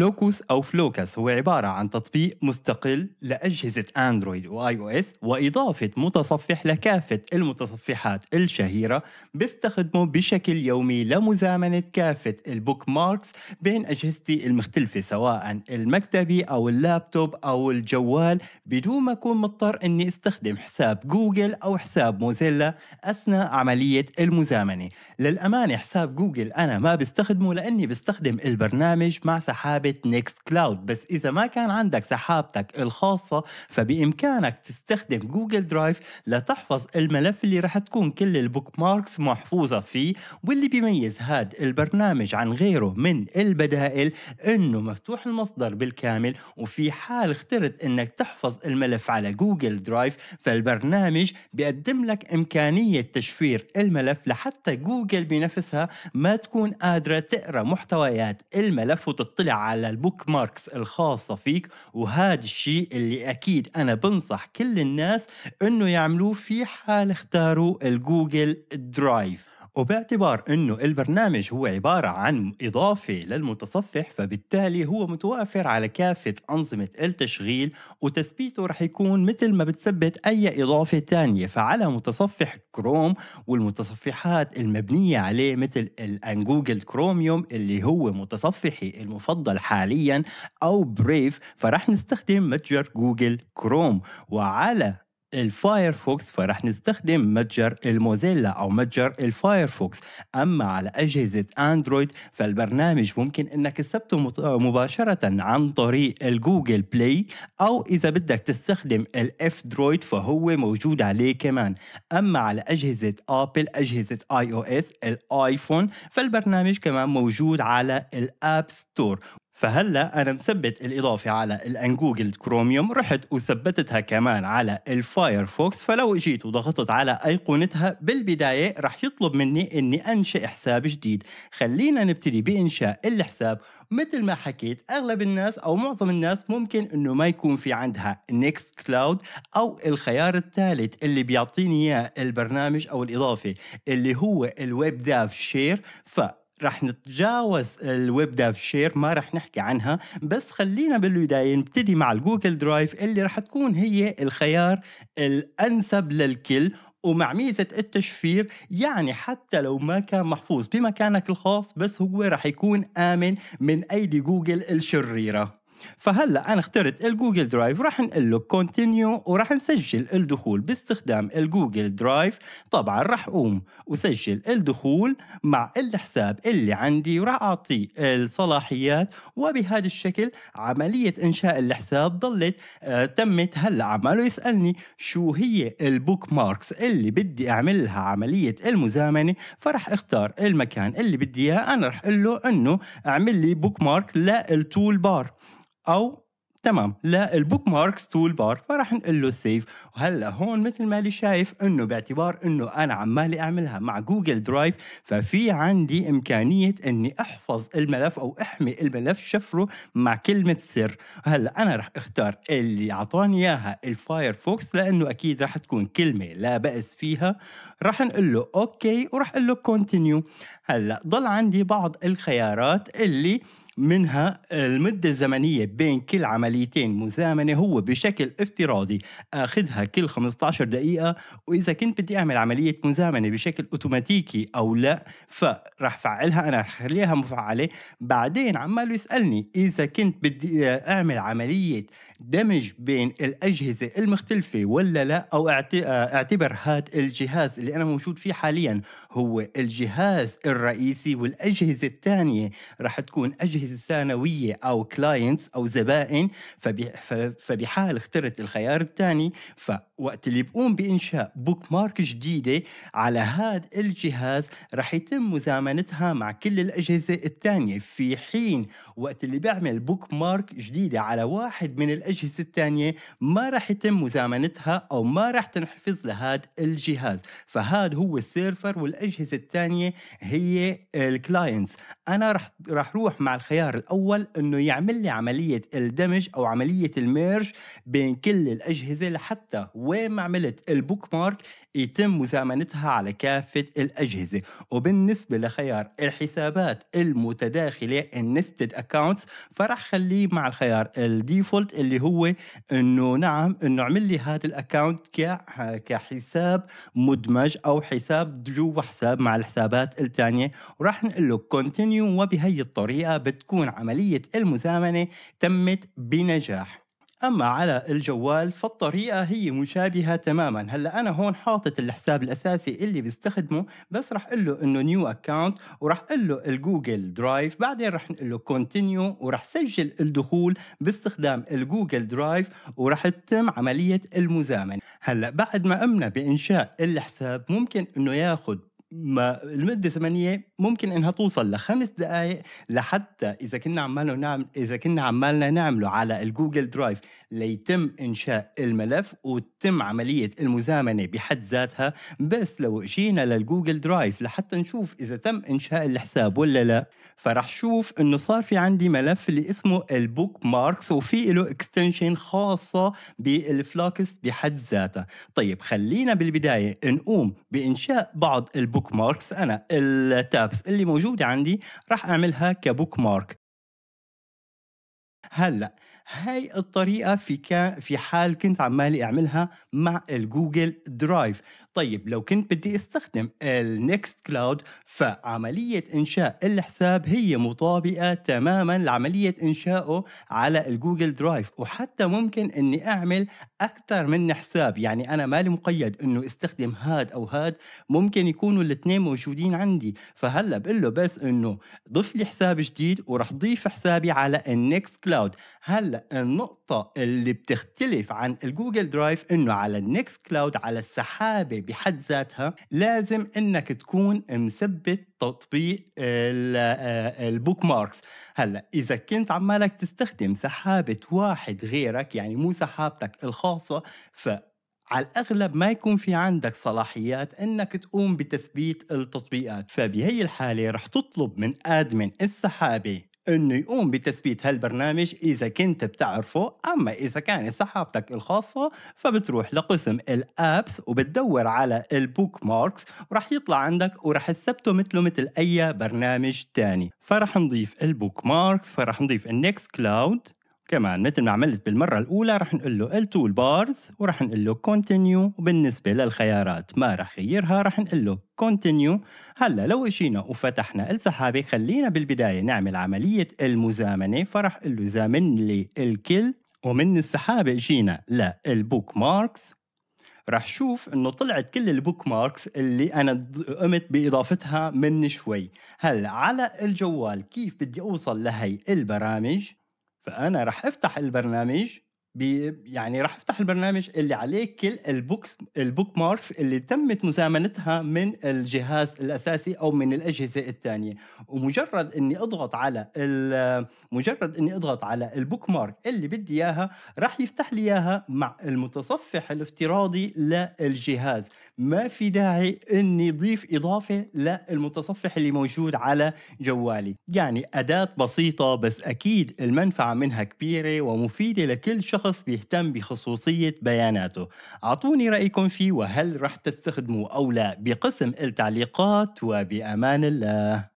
فلوكوس أو فلوكس هو عبارة عن تطبيق مستقل لأجهزة أندرويد وآي أو إس وإضافة متصفح لكافة المتصفحات الشهيرة بستخدمه بشكل يومي لمزامنة كافة البوك ماركس بين أجهزتي المختلفة سواء المكتبي أو اللابتوب أو الجوال بدون ما أكون مضطر أني استخدم حساب جوجل أو حساب موزيلا أثناء عملية المزامنة للأمانة حساب جوجل أنا ما بستخدمه لأني بستخدم البرنامج مع سحابة سحابة نيكست كلاود بس إذا ما كان عندك سحابتك الخاصة فبإمكانك تستخدم جوجل درايف لتحفظ الملف اللي رح تكون كل البوك ماركس محفوظة فيه واللي بيميز هاد البرنامج عن غيره من البدائل إنه مفتوح المصدر بالكامل وفي حال اخترت إنك تحفظ الملف على جوجل درايف فالبرنامج بيقدم لك إمكانية تشفير الملف لحتى جوجل بنفسها ما تكون قادرة تقرأ محتويات الملف وتطلع على على البوك ماركس الخاصة فيك وهذا الشيء اللي أكيد أنا بنصح كل الناس أنه يعملوه في حال اختاروا الجوجل درايف وباعتبار انه البرنامج هو عباره عن اضافه للمتصفح فبالتالي هو متوافر على كافه انظمه التشغيل وتثبيته رح يكون مثل ما بتثبت اي اضافه تانية فعلى متصفح كروم والمتصفحات المبنيه عليه مثل جوجل كروميوم اللي هو متصفحي المفضل حاليا او بريف فرح نستخدم متجر جوجل كروم وعلى الفايرفوكس فرح نستخدم متجر الموزيلا أو متجر الفايرفوكس أما على أجهزة أندرويد فالبرنامج ممكن أنك تثبته مباشرة عن طريق الجوجل بلاي أو إذا بدك تستخدم الاف درويد فهو موجود عليه كمان أما على أجهزة أبل أجهزة آي أو إس الآيفون فالبرنامج كمان موجود على الآب ستور فهلا انا مثبت الاضافه على الانجوجل كروميوم رحت وثبتتها كمان على الفايرفوكس فلو اجيت وضغطت على ايقونتها بالبدايه رح يطلب مني اني انشئ حساب جديد خلينا نبتدي بانشاء الحساب مثل ما حكيت اغلب الناس او معظم الناس ممكن انه ما يكون في عندها نيكست كلاود او الخيار الثالث اللي بيعطيني اياه البرنامج او الاضافه اللي هو الويب داف شير ف رح نتجاوز الويب داف شير ما رح نحكي عنها بس خلينا بالبداية نبتدي مع الجوجل درايف اللي رح تكون هي الخيار الأنسب للكل ومع ميزة التشفير يعني حتى لو ما كان محفوظ بمكانك الخاص بس هو رح يكون آمن من أيدي جوجل الشريرة فهلا انا اخترت الجوجل درايف راح نقول له كونتينيو وراح نسجل الدخول باستخدام الجوجل درايف طبعا راح اقوم وسجل الدخول مع الحساب اللي عندي وراح اعطيه الصلاحيات وبهذا الشكل عمليه انشاء الحساب ضلت آه تمت هلا عماله يسالني شو هي البوك ماركس اللي بدي اعملها عمليه المزامنه فراح اختار المكان اللي بدي اياه انا راح اقول له انه اعمل لي بوك مارك للتول بار او تمام لا البوك ماركس تول بار فراح نقول له سيف وهلا هون مثل ما لي شايف انه باعتبار انه انا عمالي اعملها مع جوجل درايف ففي عندي امكانيه اني احفظ الملف او احمي الملف شفره مع كلمه سر هلا انا راح اختار اللي اعطاني اياها الفايرفوكس لانه اكيد راح تكون كلمه لا باس فيها راح نقول له اوكي وراح اقول له كونتينيو هلا ضل عندي بعض الخيارات اللي منها المدة الزمنية بين كل عمليتين مزامنة هو بشكل افتراضي أخذها كل 15 دقيقة وإذا كنت بدي أعمل عملية مزامنة بشكل أوتوماتيكي أو لا فرح فعلها أنا رح أخليها مفعلة بعدين عمال يسألني إذا كنت بدي أعمل عملية دمج بين الأجهزة المختلفة ولا لا أو آه، اعتبر هذا الجهاز اللي أنا موجود فيه حاليا هو الجهاز الرئيسي والأجهزة الثانية راح تكون أجهزة ثانوية أو كلاينتس أو زبائن فبحال اخترت الخيار الثاني فوقت اللي بقوم بإنشاء بوك مارك جديدة على هذا الجهاز راح يتم مزامنتها مع كل الأجهزة الثانية في حين وقت اللي بعمل بوك مارك جديدة على واحد من الأجهزة الأجهزة الثانية ما راح يتم مزامنتها أو ما راح تنحفظ لهذا الجهاز فهذا هو السيرفر والأجهزة الثانية هي الكلاينتس أنا راح راح روح مع الخيار الأول أنه يعمل لي عملية الدمج أو عملية الميرج بين كل الأجهزة لحتى وين ما عملت البوك مارك يتم مزامنتها على كافة الأجهزة وبالنسبة لخيار الحسابات المتداخلة النستد اكونتس فراح خليه مع الخيار الديفولت اللي هو انه نعم انه عمل لي هذا الاكونت كحساب مدمج او حساب جوا حساب مع الحسابات الثانيه وراح نقول له كونتينيو وبهي الطريقه بتكون عمليه المزامنه تمت بنجاح اما على الجوال فالطريقه هي مشابهه تماما هلا انا هون حاطط الحساب الاساسي اللي بستخدمه بس رح اقول له انه نيو اكونت ورح اقول له الجوجل درايف بعدين رح نقول له كونتينيو ورح سجل الدخول باستخدام الجوجل درايف ورح تتم عمليه المزامنه هلا بعد ما قمنا بانشاء الحساب ممكن انه ياخذ ما المدة ثمانية ممكن انها توصل لخمس دقائق لحتى اذا كنا عمالنا نعمل اذا كنا عمالنا نعمله على الجوجل درايف ليتم انشاء الملف وتتم عملية المزامنة بحد ذاتها بس لو اجينا للجوجل درايف لحتى نشوف اذا تم انشاء الحساب ولا لا فرح شوف انه صار في عندي ملف اللي اسمه البوك ماركس وفي له اكستنشن خاصة بالفلاكس بحد ذاتها طيب خلينا بالبداية نقوم بانشاء بعض البوك بوك ماركس انا التابس اللي موجوده عندي راح اعملها كبوك مارك هلا هاي الطريقة في كان في حال كنت عمالي أعملها مع الجوجل درايف طيب لو كنت بدي استخدم النكست كلاود فعملية إنشاء الحساب هي مطابقة تماما لعملية إنشائه على الجوجل درايف وحتى ممكن أني أعمل أكثر من حساب يعني أنا مالي مقيد أنه استخدم هاد أو هاد ممكن يكونوا الاثنين موجودين عندي فهلا بقول له بس أنه ضف لي حساب جديد وراح ضيف حسابي على النكست كلاود كلاود هلا النقطه اللي بتختلف عن الجوجل درايف انه على النكست كلاود على السحابه بحد ذاتها لازم انك تكون مثبت تطبيق آه، البوك ماركس هلا اذا كنت عمالك تستخدم سحابه واحد غيرك يعني مو سحابتك الخاصه ف على الأغلب ما يكون في عندك صلاحيات أنك تقوم بتثبيت التطبيقات فبهي الحالة رح تطلب من آدمن السحابة انه يقوم بتثبيت هالبرنامج اذا كنت بتعرفه اما اذا كانت صحابتك الخاصه فبتروح لقسم الابس وبتدور على البوك ماركس وراح يطلع عندك وراح تثبته مثله مثل اي برنامج تاني فرح نضيف البوك ماركس فرح نضيف النكست كلاود كمان مثل ما عملت بالمرة الأولى رح نقول له التول بارز ورح نقول له كونتينيو وبالنسبة للخيارات ما رح غيرها رح نقول له كونتينيو هلا لو اجينا وفتحنا السحابة خلينا بالبداية نعمل عملية المزامنة فرح نقول له زامن لي الكل ومن السحابة اجينا للبوك ماركس رح شوف انه طلعت كل البوك ماركس اللي انا قمت باضافتها من شوي هلا على الجوال كيف بدي اوصل لهي البرامج فانا راح افتح البرنامج بي يعني راح افتح البرنامج اللي عليه كل البوكس البوك ماركس اللي تمت مزامنتها من الجهاز الاساسي او من الاجهزه الثانيه ومجرد اني اضغط على مجرد اني اضغط على البوك مارك اللي بدي اياها راح يفتح لي اياها مع المتصفح الافتراضي للجهاز ما في داعي اني ضيف اضافه للمتصفح اللي موجود على جوالي يعني اداه بسيطه بس اكيد المنفعه منها كبيره ومفيده لكل شخص بيهتم بخصوصيه بياناته اعطوني رايكم فيه وهل رح تستخدموه او لا بقسم التعليقات وبامان الله